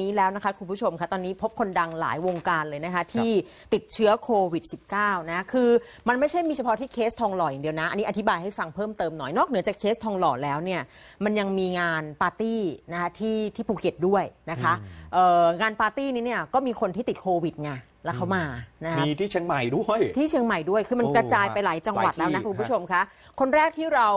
นี้แล้วนะคะคุณผู้ชมคะตอนนี้พบคนดังหลายวงการเลยนะคะที่ติดเชื้อโควิด -19 นะคือมันไม่ใช่มีเฉพาะที่เคสทองหล่ออย่างเดียวนะอันนี้อธิบายให้ฟังเพิ่มเติมหน่อยนอกเหนือจากเคสทองหล่อแล้วเนี่ยมันยังมีงานปาร์ตี้นะคะที่ที่ภูเก็ตด้วยนะคะงานปาร์ตี้นี้เนี่ยก็มีคนที่ติดโควิดไงแล้วเขามานะมีที่เชียงใหม่ด้วย ที่เชียงใหม่ด้วย คือมันกระจายไปหลายจังหวัดแล้วนะคุณผู้ชมคะ คนแรกที่เรา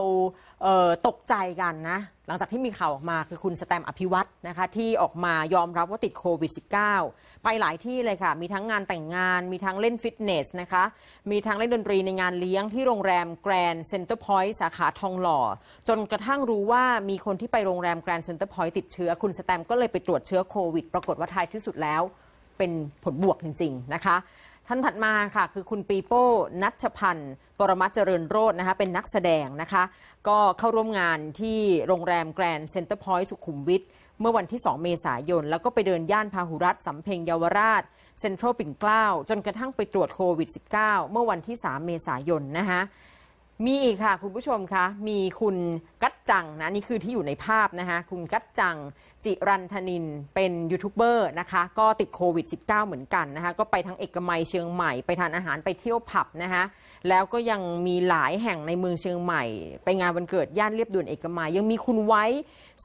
ตกใจกันนะ หลังจากที่มีข่าวออกมาคือคุณสแตมอภิวัตนะคะที่ออกมายอมรับว่าติดโควิด -19 ไปหลายที่เลยค่ะ มีทั้งงานแต่งงาน มีทั้ง เล่นฟิตเนสนะคะ มีทั้งเล่นดนตรีในงานเลี้ยงที่โรงแรมแกรนด์เซ็นเตอร์พอยต์สาขาทองหล่อ จนกระทั่งรู้ว่ามีคนที่ไปโรงแรมแกรนด์เซ็นเตอร์พอยต์ติดเชื้อคุณสแตมก็เลยไปตรวจเชื้อโควิด ปรากฏว่าท้ายที่สุดแล้วเป็นผลบวกจริง ๆ นะคะ ท่านถัดมาค่ะคือคุณปีโป้ นัชพันธ์ปรมัจเจริญโรจนะคะ เป็นนักแสดงนะคะ ก็เข้าร่วมงานที่โรงแรมแกรนด์เซ็นเตอร์พอยต์สุขุมวิทเมื่อวันที่ 2 เมษายน แล้วก็ไปเดินย่านพาหุรัตสำเพ็งเยาวราช เซ็นทรัลปิ่นเกล้าจนกระทั่งไปตรวจโควิด -19 เมื่อวันที่ 3 เมษายนนะคะมีอีกค่ะ คุณผู้ชมคะมีคุณกัดจังนะนี่คือที่อยู่ในภาพนะคะคุณกัดจังจิรันธนินเป็นยูทูบเบอร์นะคะก็ติดโควิด -19 เหมือนกันนะคะก็ไปทั้งเอกมัยเชียงใหม่ ไปทานอาหารไปเที่ยวผับนะคะแล้วก็ยังมีหลายแห่งในเมืองเชียงใหม่ ไปงานวันเกิด ย่านเรียบด่วนเอกมัย ยังมีคุณไว้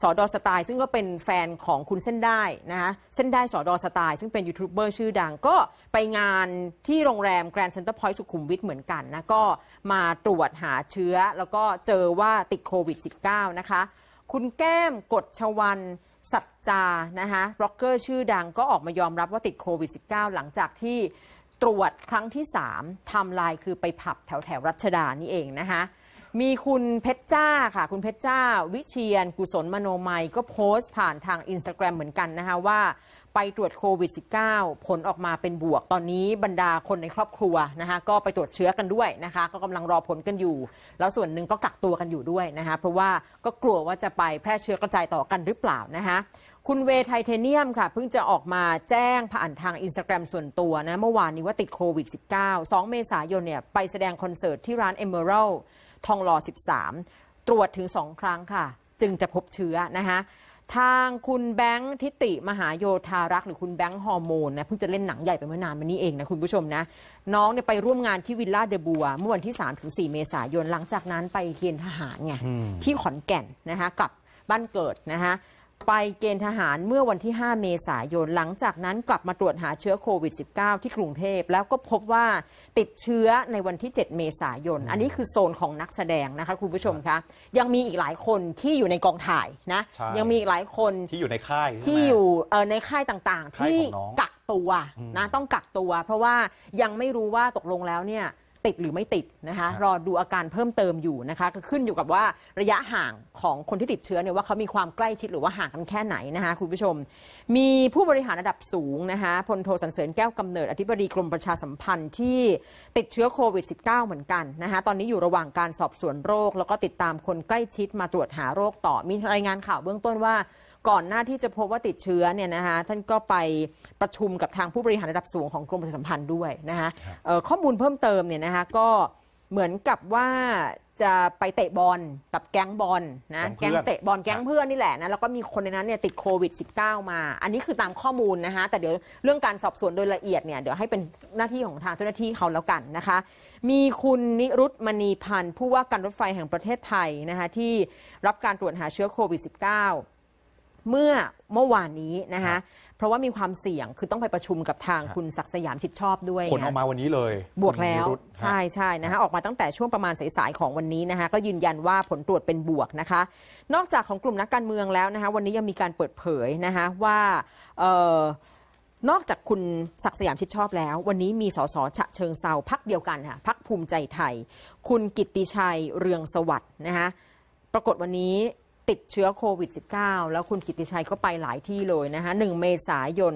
สอดอสไตล์ ซึ่งก็เป็นแฟนของคุณเส้นได้นะคะเส้นได้สอดอสไตล์ซึ่งเป็นยูทูบเบอร์ชื่อดังก็ไปงานที่โรงแรมแกรนด์เซ็นเตอร์พอยต์สุขุมวิทเหมือนกันนะก็มาตรวจหาาเชื้อแล้วก็เจอว่าติดโควิด -19 นะคะ คุณแก้ม กดชวันสัจจานะคะบล็อกเกอร์ชื่อดังก็ออกมายอมรับว่าติดโควิด -19 หลังจากที่ ตรวจครั้งที่ 3ทำลายคือไปผับแถวแถวรัชดานี่เองนะคะมีคุณเพชรจ้าค่ะคุณเพชรจ้า วิเชียนกุศลมโนมัย ก็โพสต์ผ่านทางอินสตาแกรมเหมือนกันนะคะว่าไปตรวจโควิด -19 ผลออกมาเป็นบวกตอนนี้บรรดาคนในครอบครัวนะคะก็ไปตรวจเชื้อกันด้วยนะคะก็กำลังรอผลกันอยู่ แล้วส่วนหนึ่งก็กักตัวกันอยู่ด้วยนะคะเพราะว่าก็กลัวว่าจะไปแพร่เชื้อกระจายต่อกันหรือเปล่านะคะคุณเวไทเทเนียมค่ะเพิ่งจะออกมาแจ้งผ่านทางอินสตาแกรมส่วนตัวนะเมื่อวานนี้ว่าติดโควิด -19 2เมษายนเนี่ยไปแสดงคอนเสิร์ตที่ร้าน Emerald ทองหล่อ13 ตรวจถึง 2 ครั้งค่ะ จึงจะพบเชื้อนะคะทางคุณแบงค์ทิติมหาโยธารักหรือคุณแบงค์ฮอร์โมนนะเพิ่งจะเล่นหนังใหญ่ไปเมื่อนานมานี้เองนะคุณผู้ชมนะ น้องเนี่ยไปร่วมงานที่วิลล่าเดบัวเมื่อวันที่3-4เมษายน หลังจากนั้นไปเกณฑ์ทหารไงที่ขอนแก่นนะคะกลับบ้านเกิดนะคะไปเกณฑ์ทหารเมื่อวันที่ 5 เมษายน หลังจากนั้นกลับมาตรวจหาเชื้อโควิด -19 ที่กรุงเทพแล้วก็พบว่าติดเชื้อในวันที่ 7 เมษายน อันนี้คือโซนของนักแสดงนะคะคุณผู้ชมคะยังมีอีกหลายคนที่อยู่ในกองถ่ายนะ ยังมีอีกหลายคนที่อยู่ในค่ายที่อยู่ในค่ายต่างๆ ที่กักตัวนะต้องกักตัว เพราะว่ายังไม่รู้ว่าตกลงแล้วเนี่ยติดหรือไม่ติดนะคะรอดูอาการเพิ่มเติมอยู่นะคะก็ขึ้นอยู่กับว่าระยะห่างของคนที่ติดเชื้อเนี่ยว่าเขามีความใกล้ชิดหรือว่าห่างกันแค่ไหนนะคะคุณผู้ชม มีผู้บริหารระดับสูงนะคะพลโทสันเสริญแก้วกำเนิดอธิบดีกรมประชาสัมพันธ์ที่ติดเชื้อโควิด -19 เหมือนกันนะคะตอนนี้อยู่ระหว่างการสอบสวนโรค แล้วก็ติดตามคนใกล้ชิดมาตรวจหาโรคต่อมีรายงานข่าวเบื้องต้นว่าก่อนหน้าที่จะพบว่าติดเชื้อเนี่ยนะคะท่านก็ไปประชุมกับทางผู้บริหารระดับสูงของกรมประชาสัมพันธ์ด้วยนะคะข้อมูลเพิ่มเติมเนี่ยนะคะก็เหมือนกับว่าจะไปเตะบอลกับแก๊งบอลนะแก๊งเตะบอล แก๊งเพื่อนนี่แหละนะแล้วก็มีคนในนั้นเนี่ยติดโควิด -19 มา อันนี้คือตามข้อมูลนะคะแต่เดี๋ยวเรื่องการสอบสวนโดยละเอียดเนี่ยเดี๋ยวให้เป็นหน้าที่ของทางเจ้าหน้าที่เขาแล้วกันนะคะ มีคุณนิรุตมณีพันธ์ผู้ว่าการรถไฟแห่งประเทศไทยนะคะที่รับการตรวจหาเชื้อโควิด -19 เมื่อเมื่อวานนี้นะคะ เพราะว่ามีความเสี่ยง คือต้องไปประชุมกับทางคุณศักสยามชิดชอบด้วย ผลออกมาวันนี้เลย บวกแล้ว ใช่ใช่นะคะ ออกมาตั้งแต่ช่วงประมาณสายๆของวันนี้นะคะ ก็ยืนยันว่าผลตรวจเป็นบวกนะคะ นอกจากของกลุ่มนักการเมืองแล้วนะคะ วันนี้ยังมีการเปิดเผยนะคะว่าเนอกจากคุณศักสยามชิดชอบแล้ว วันนี้มีสสฉะเชิงเซาพักเดียวกันค่ะพักภูมิใจไทย คุณกิติชัยเรืองสวัสด์นะคะปรากฏวันนี้ติดเชื้อโควิด -19 แล้วคุณกิติชัยก็ไปหลายที่เลยนะคะ1เมษายน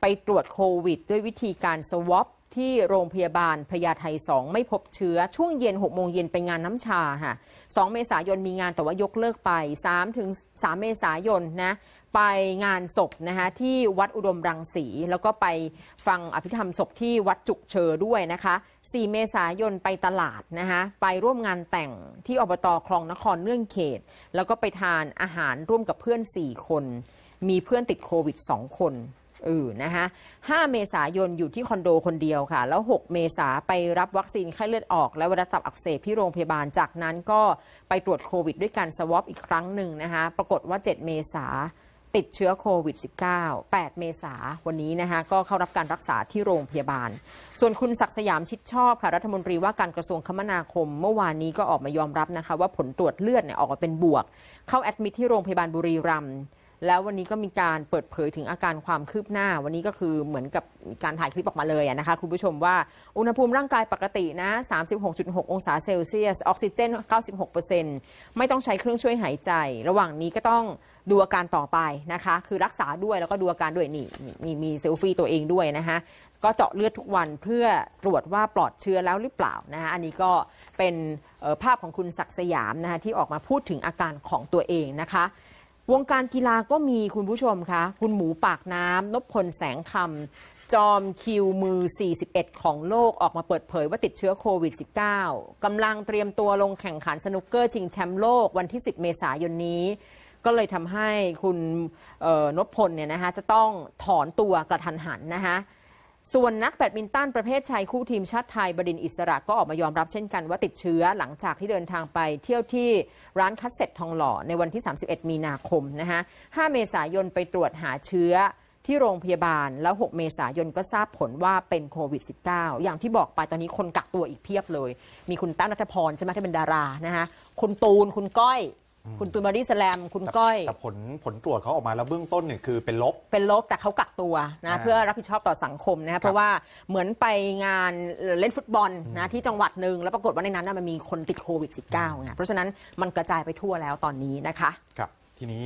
ไปตรวจโควิดด้วยวิธีการสวอปที่โรงพยาบาลพญาไทสองไม่พบเชื้อช่วงเย็น6โมงเย็นไปงานน้ำชาค่ะ2เมษายนมีงานแต่ว่ายกเลิกไป3 ถึง3เมษายนนะไปงานศพนะคะที่วัดอุดมรังสี แล้วก็ไปฟังอภิธรรมศพที่วัดจุกเชอด้วยนะคะ4เมษายนไปตลาดนะคะไปร่วมงานแต่งที่อบตคลองนครเนื่องเขต แล้วก็ไปทานอาหารร่วมกับเพื่อน 4 คน มีเพื่อนติดโควิด 2 คนอือนะคะ 5 เมษายนอยู่ที่คอนโดคนเดียวค่ะ แล้ว 6 เมษาไปรับวัคซีนไข้เลือดออก และวัณตับอักเสบที่โรงพยาบาล จากนั้นก็ไปตรวจโควิดด้วยการสวอปอีกครั้งหนึ่งนะคะ ปรากฏว่า 7 เมษาติดเชื้อโควิด -19 8 เมษาวันนี้นะคะก็เข้ารับการรักษาที่โรงพยาบาล ส่วนคุณศักสยามชิดชอบค่ะรัฐมนตรีว่าการกระทรวงคมนาคม เมื่อวานนี้ก็ออกมายอมรับนะคะว่าผลตรวจเลือดเนี่ยออกมาเป็นบวก เข้าแอดมิทที่โรงพยาบาลบุรีรัมย์แล้ววันนี้ก็มีการเปิดเผยถึงอาการความคืบหน้า วันนี้ก็คือเหมือนกับการถ่ายคลิปออกมาเลยนะคะ คุณผู้ชมว่าอุณหภูมิร่างกายปกตินะ36.6 องศาเซลเซียส ออกซิเจน96%ไม่ต้องใช้เครื่องช่วยหายใจ ระหว่างนี้ก็ต้องดูอาการต่อไปนะคะ คือรักษาด้วยแล้วก็ดูอาการด้วยนี่มีมีเซลฟี่ตัวเองด้วยนะคะ ก็เจาะเลือดทุกวันเพื่อตรวจว่าปลอดเชื้อแล้วหรือเปล่านะคะอันนี้ก็เป็นภาพของคุณศักสยามนะคะที่ออกมาพูดถึงอาการของตัวเองนะคะวงการกีฬาก็มีคุณผู้ชมคะ คุณหมูปากน้ำนพพลแสงคำจอมคิวมือ 41 ของโลกออกมาเปิดเผยว่าติดเชื้อโควิด -19 กำลังเตรียมตัวลงแข่งขันสนุกเกอร์ ชิงแชมป์โลกวันที่ 10 เมษายนนี้ ก็เลยทำให้คุณนพพลเนี่ยนะคะจะต้องถอนตัวกระทันหันนะคะส่วนนักแบดมินตันประเภทชายคู่ทีมชาติไทยบดินอิสระก็ออกมายอมรับเช่นกันว่าติดเชื้อหลังจากที่เดินทางไปเที่ยวที่ร้านคัสเซ็ตทองหล่อ ในวันที่ 31 มีนาคม นะคะ5 เมษายนไปตรวจหาเชื้อที่โรงพยาบาลแล้ว 6 เมษายนก็ทราบผลว่าเป็นโควิด -19 อย่างที่บอกไปตอนนี้คนกักตัวอีกเพียบเลย มีคุณต้านัทพรใช่ไหมที่เป็นดารานะคะคุณตูน คุณก้อยคุณตูนบอดี้สแลมคุณก้อยแต่ผลผลตรวจเขาออกมาแล้วเบื้องต้นเนี่ยคือเป็นลบ เป็นลบแต่เขากักตัวนะเพื่อรับผิดชอบต่อสังคมนะครเพราะว่าเหมือนไปงานเล่นฟุตบอลนะที่จังหวัดหนึ่งแล้วปรากฏว่าในนั้นมันมีคนติดโควิด -19 ไงเพราะฉะนั้นมันกระจายไปทั่วแล้วตอนนี้นะคะ ครับทีนี้